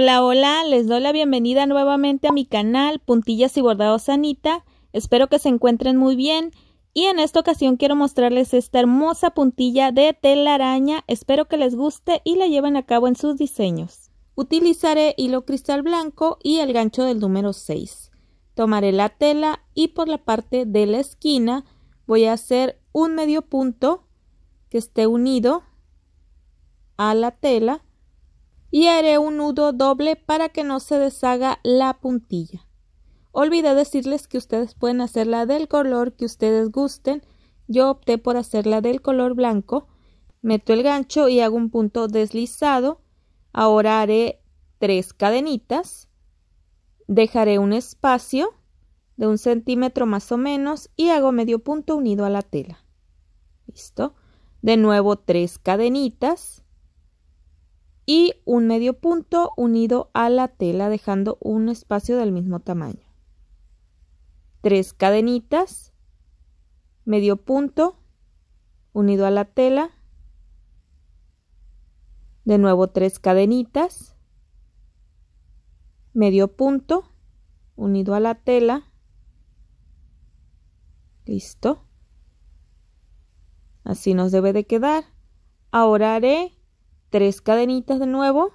Hola, hola, les doy la bienvenida nuevamente a mi canal Puntillas y Bordados Anita. Espero que se encuentren muy bien y en esta ocasión quiero mostrarles esta hermosa puntilla de telaraña. Espero que les guste y la lleven a cabo en sus diseños. Utilizaré hilo cristal blanco y el gancho del número 6. Tomaré la tela y por la parte de la esquina voy a hacer un medio punto que esté unido a la tela y haré un nudo doble para que no se deshaga la puntilla. Olvidé decirles que ustedes pueden hacerla del color que ustedes gusten. Yo opté por hacerla del color blanco. Meto el gancho y hago un punto deslizado. Ahora haré tres cadenitas. Dejaré un espacio de un centímetro más o menos y hago medio punto unido a la tela. Listo. De nuevo tres cadenitas y un medio punto unido a la tela dejando un espacio del mismo tamaño. Tres cadenitas, medio punto unido a la tela, de nuevo tres cadenitas, medio punto unido a la tela, listo. Así nos debe de quedar. Ahora haré tres cadenitas de nuevo,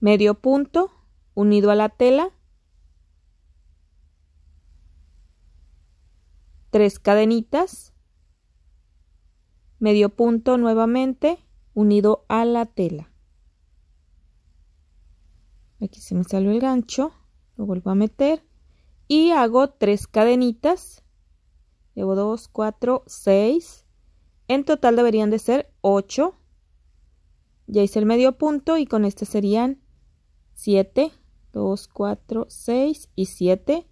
medio punto unido a la tela, tres cadenitas, medio punto nuevamente unido a la tela. Aquí se me salió el gancho, lo vuelvo a meter y hago tres cadenitas. Llevo dos, cuatro, seis en total deberían de ser 8. Ya hice el medio punto y con este serían 7, 2, 4, 6 y 7.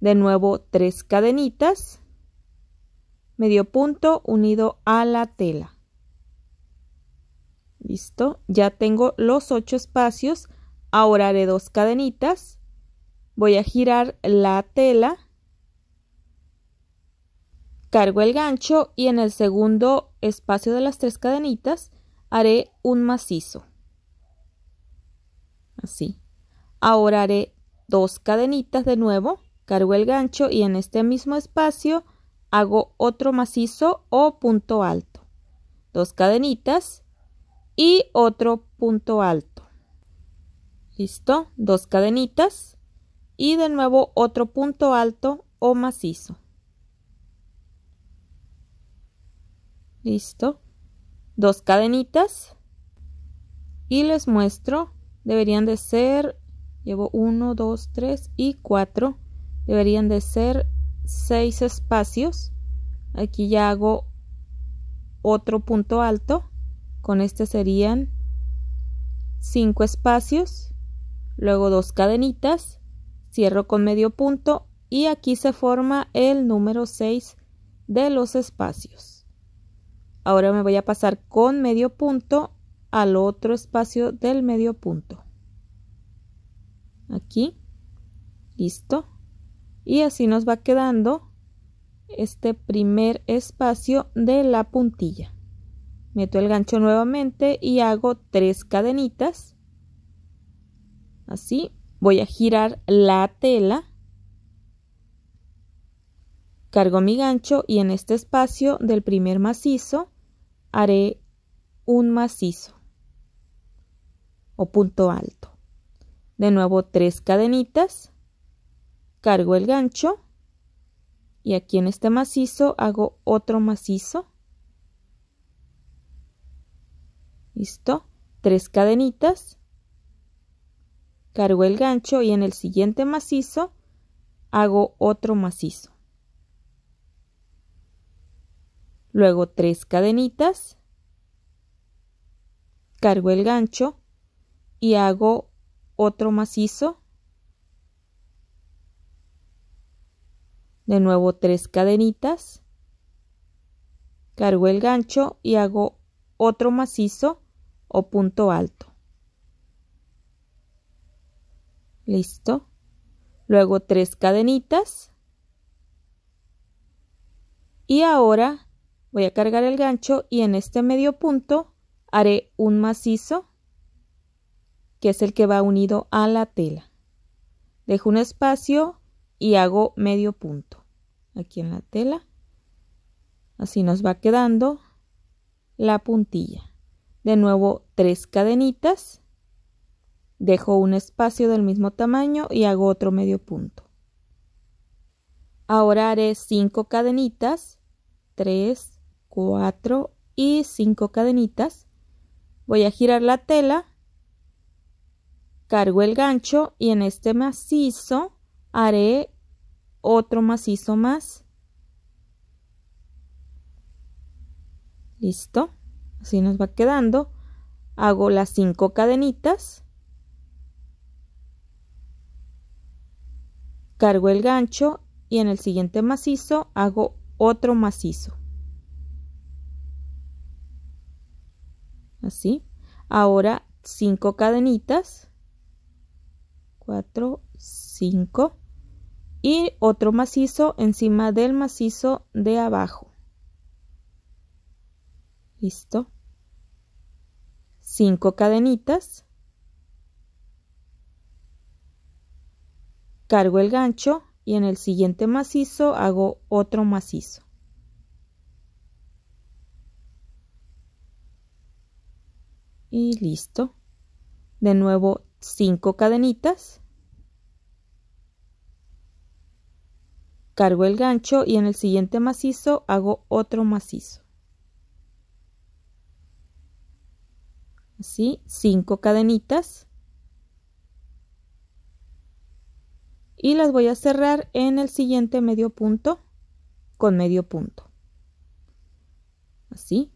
De nuevo 3 cadenitas. Medio punto unido a la tela. Listo, ya tengo los 8 espacios. Ahora haré dos cadenitas. Voy a girar la tela cargo el gancho y en el segundo espacio de las tres cadenitas haré un macizo. Así. Ahora haré dos cadenitas de nuevo, cargo el gancho y en este mismo espacio hago otro macizo o punto alto. Dos cadenitas y otro punto alto. Listo, dos cadenitas y de nuevo otro punto alto o macizo. listo, dos cadenitas y les muestro, deberían de ser, llevo 1, 2, 3 y 4, deberían de ser 6 espacios, aquí ya hago otro punto alto, con este serían 5 espacios, luego dos cadenitas, cierro con medio punto y aquí se forma el número 6 de los espacios. Ahora me voy a pasar con medio punto al otro espacio del medio punto. Aquí. Listo. Y así nos va quedando este primer espacio de la puntilla. Meto el gancho nuevamente y hago tres cadenitas. Así. Voy a girar la tela. Cargo mi gancho y en este espacio del primer macizo haré un macizo o punto alto. De nuevo tres cadenitas, cargo el gancho y aquí en este macizo hago otro macizo. Listo, tres cadenitas, cargo el gancho y en el siguiente macizo hago otro macizo. luego tres cadenitas, cargo el gancho y hago otro macizo, de nuevo tres cadenitas, cargo el gancho y hago otro macizo o punto alto. Listo. Luego tres cadenitas. Y ahora voy a cargar el gancho y en este medio punto haré un macizo que es el que va unido a la tela dejo un espacio y hago medio punto aquí en la tela así nos va quedando la puntilla de nuevo tres cadenitas dejo un espacio del mismo tamaño y hago otro medio punto ahora haré cinco cadenitas tres. 4 y 5 cadenitas. Voy a girar la tela, cargo el gancho y en este macizo haré otro macizo más. Listo, así nos va quedando. Hago las 5 cadenitas. Cargo el gancho y en el siguiente macizo hago otro macizo. así. Ahora 5 cadenitas. 4, 5. Y otro macizo encima del macizo de abajo. Listo. 5 cadenitas. Cargo el gancho y en el siguiente macizo hago otro macizo. y listo. De nuevo 5 cadenitas. Cargo el gancho y en el siguiente macizo hago otro macizo. Así, 5 cadenitas. Y las voy a cerrar en el siguiente medio punto con medio punto. Así,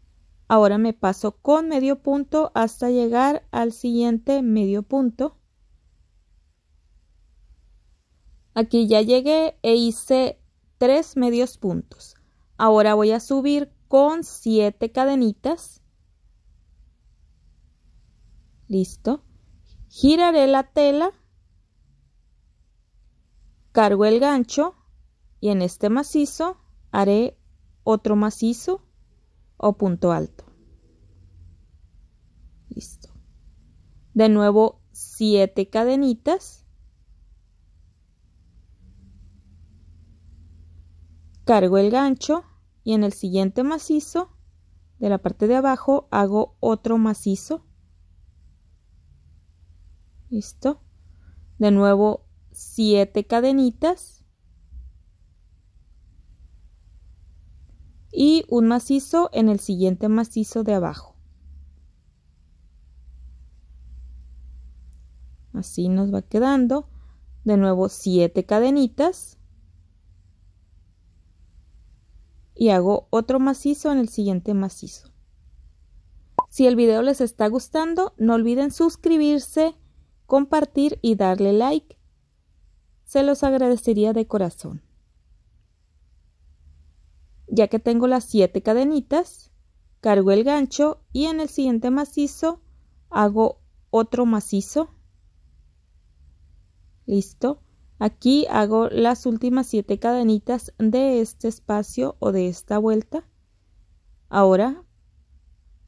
Ahora me paso con medio punto hasta llegar al siguiente medio punto. Aquí ya llegué e hice tres medios puntos. Ahora voy a subir con siete cadenitas. Listo. Giraré la tela. Cargo el gancho y en este macizo haré otro macizo o punto alto. Listo. De nuevo, 7 cadenitas. Cargo el gancho y en el siguiente macizo de la parte de abajo hago otro macizo. Listo. De nuevo, siete cadenitas. y un macizo en el siguiente macizo de abajo. Así nos va quedando. De nuevo 7 cadenitas. Y hago otro macizo en el siguiente macizo. Si el video les está gustando, no olviden suscribirse, compartir y darle like. Se los agradecería de corazón. Ya que tengo las siete cadenitas, cargo el gancho y en el siguiente macizo hago otro macizo. Listo. Aquí hago las últimas siete cadenitas de este espacio o de esta vuelta. Ahora,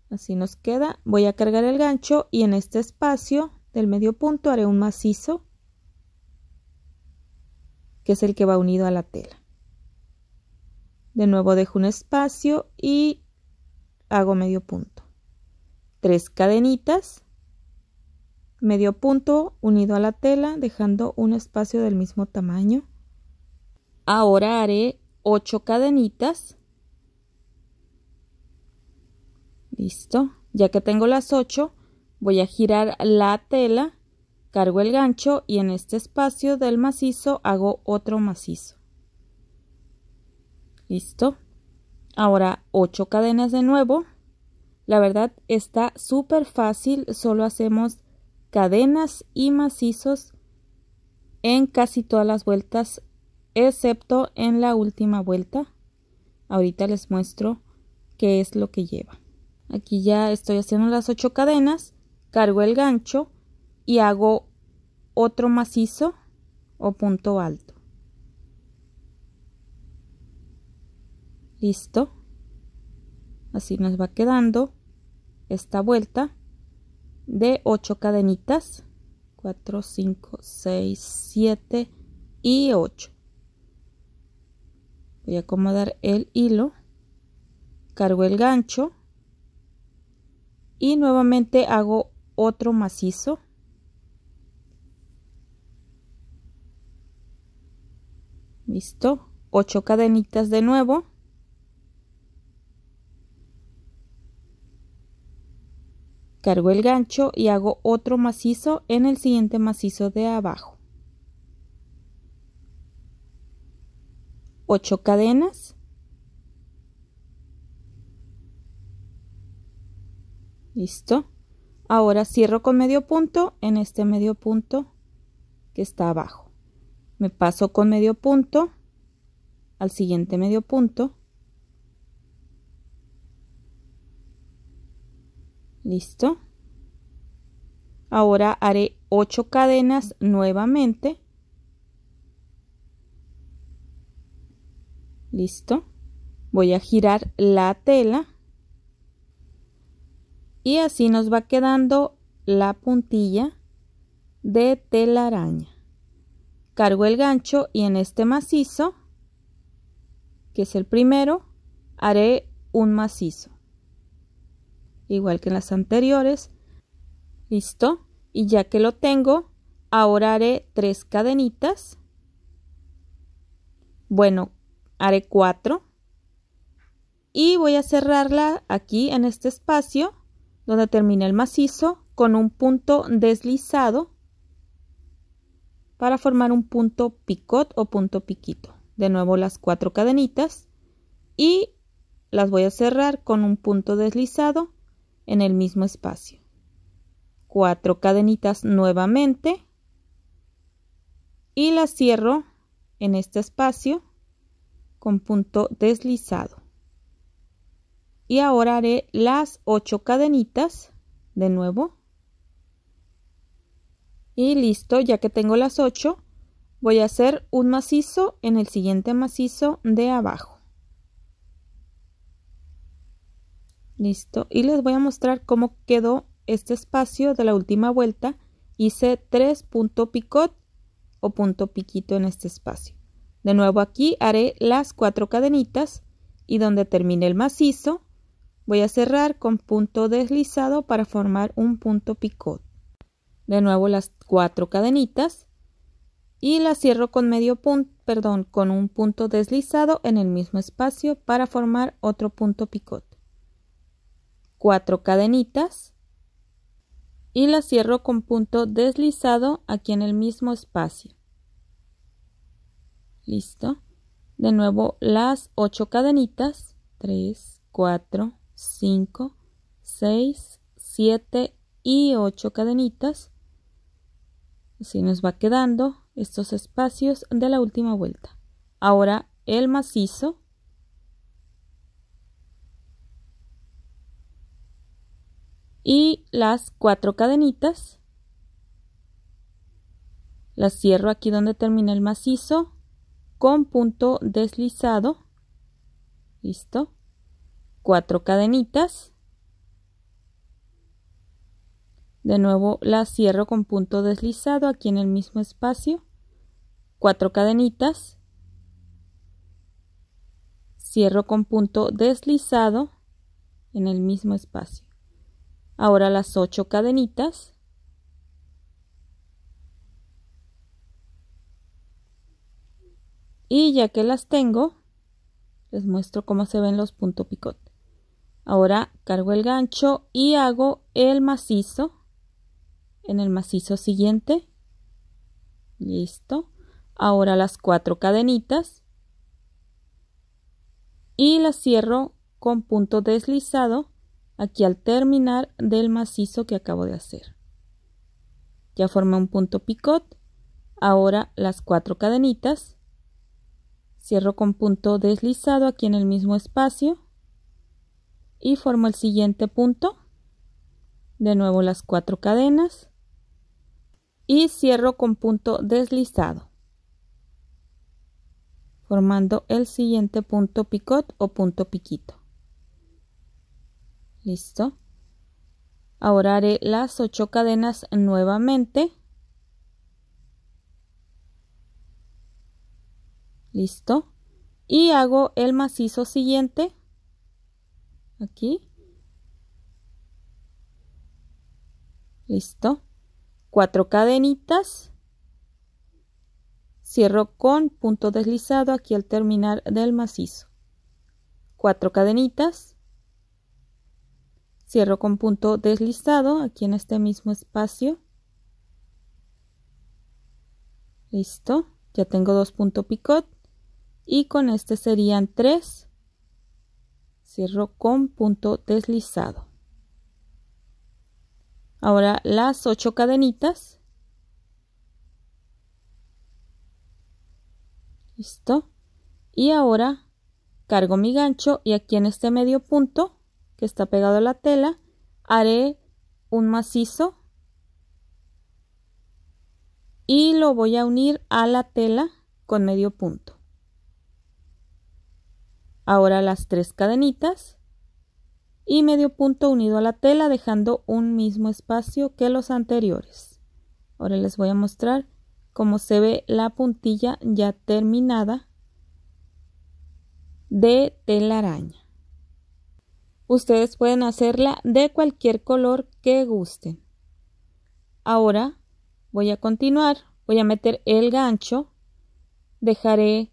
así nos queda. Voy a cargar el gancho y en este espacio del medio punto haré un macizo, que es el que va unido a la tela. De nuevo dejo un espacio y hago medio punto. Tres cadenitas, medio punto unido a la tela dejando un espacio del mismo tamaño. Ahora haré ocho cadenitas. Listo. Ya que tengo las ocho, voy a girar la tela, cargo el gancho y en este espacio del macizo hago otro macizo. Listo. Ahora 8 cadenas de nuevo. La verdad está súper fácil, solo hacemos cadenas y macizos en casi todas las vueltas, excepto en la última vuelta. Ahorita les muestro qué es lo que lleva. Aquí ya estoy haciendo las 8 cadenas, cargo el gancho y hago otro macizo o punto alto. listo así nos va quedando esta vuelta de 8 cadenitas 4 5 6 7 y 8 voy a acomodar el hilo cargo el gancho y nuevamente hago otro macizo listo 8 cadenitas de nuevo cargo el gancho y hago otro macizo en el siguiente macizo de abajo 8 cadenas listo ahora cierro con medio punto en este medio punto que está abajo me paso con medio punto al siguiente medio punto listo ahora haré 8 cadenas nuevamente listo voy a girar la tela y así nos va quedando la puntilla de araña. cargo el gancho y en este macizo que es el primero haré un macizo igual que en las anteriores. Listo. Y ya que lo tengo, ahora haré tres cadenitas. Bueno, haré cuatro. Y voy a cerrarla aquí en este espacio donde termina el macizo con un punto deslizado para formar un punto picot o punto piquito. De nuevo las cuatro cadenitas y las voy a cerrar con un punto deslizado en el mismo espacio. Cuatro cadenitas nuevamente y la cierro en este espacio con punto deslizado. Y ahora haré las ocho cadenitas de nuevo. Y listo, ya que tengo las ocho, voy a hacer un macizo en el siguiente macizo de abajo. Listo. Y les voy a mostrar cómo quedó este espacio de la última vuelta. Hice tres punto picot o punto piquito en este espacio. De nuevo aquí haré las cuatro cadenitas y donde termine el macizo voy a cerrar con punto deslizado para formar un punto picot. De nuevo las cuatro cadenitas y las cierro con medio punto, perdón, con un punto deslizado en el mismo espacio para formar otro punto picot cuatro cadenitas y la cierro con punto deslizado aquí en el mismo espacio. Listo. De nuevo las 8 cadenitas. 3, 4, 5, 6, 7 y 8 cadenitas. Así nos va quedando estos espacios de la última vuelta. Ahora el macizo y las cuatro cadenitas. Las cierro aquí donde termina el macizo con punto deslizado. Listo. Cuatro cadenitas. De nuevo la cierro con punto deslizado aquí en el mismo espacio. Cuatro cadenitas. Cierro con punto deslizado en el mismo espacio ahora las ocho cadenitas y ya que las tengo les muestro cómo se ven los punto picot ahora cargo el gancho y hago el macizo en el macizo siguiente listo ahora las cuatro cadenitas y las cierro con punto deslizado aquí al terminar del macizo que acabo de hacer. Ya formé un punto picot, ahora las cuatro cadenitas, cierro con punto deslizado aquí en el mismo espacio y formo el siguiente punto, de nuevo las cuatro cadenas y cierro con punto deslizado formando el siguiente punto picot o punto piquito listo ahora haré las ocho cadenas nuevamente listo y hago el macizo siguiente aquí listo cuatro cadenitas cierro con punto deslizado aquí al terminar del macizo cuatro cadenitas cierro con punto deslizado aquí en este mismo espacio listo ya tengo dos punto picot y con este serían tres cierro con punto deslizado ahora las ocho cadenitas listo y ahora cargo mi gancho y aquí en este medio punto que está pegado a la tela, haré un macizo y lo voy a unir a la tela con medio punto. Ahora las tres cadenitas y medio punto unido a la tela dejando un mismo espacio que los anteriores. Ahora les voy a mostrar cómo se ve la puntilla ya terminada de telaraña. Ustedes pueden hacerla de cualquier color que gusten. Ahora voy a continuar, voy a meter el gancho, dejaré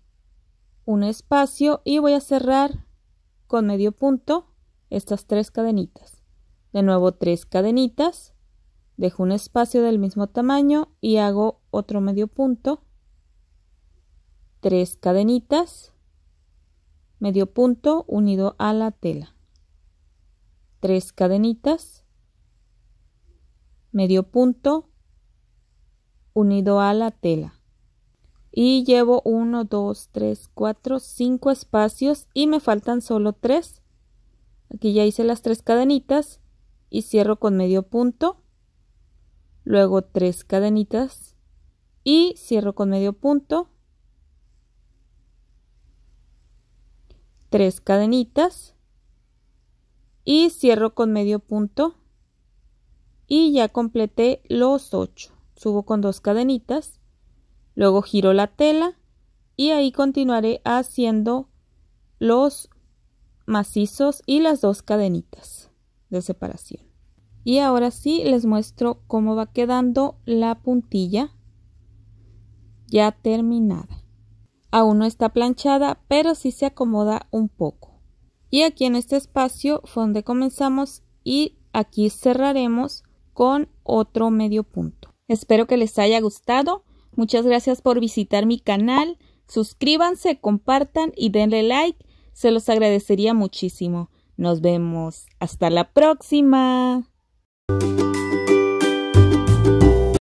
un espacio y voy a cerrar con medio punto estas tres cadenitas. De nuevo tres cadenitas, dejo un espacio del mismo tamaño y hago otro medio punto, tres cadenitas, medio punto unido a la tela tres cadenitas, medio punto, unido a la tela. Y llevo 1, 2, 3, 4, cinco espacios y me faltan solo tres Aquí ya hice las tres cadenitas y cierro con medio punto. Luego tres cadenitas y cierro con medio punto. tres cadenitas y cierro con medio punto y ya completé los 8 subo con dos cadenitas luego giro la tela y ahí continuaré haciendo los macizos y las dos cadenitas de separación y ahora sí les muestro cómo va quedando la puntilla ya terminada aún no está planchada pero sí se acomoda un poco y aquí en este espacio fue donde comenzamos y aquí cerraremos con otro medio punto. Espero que les haya gustado. Muchas gracias por visitar mi canal. Suscríbanse, compartan y denle like. Se los agradecería muchísimo. Nos vemos. Hasta la próxima.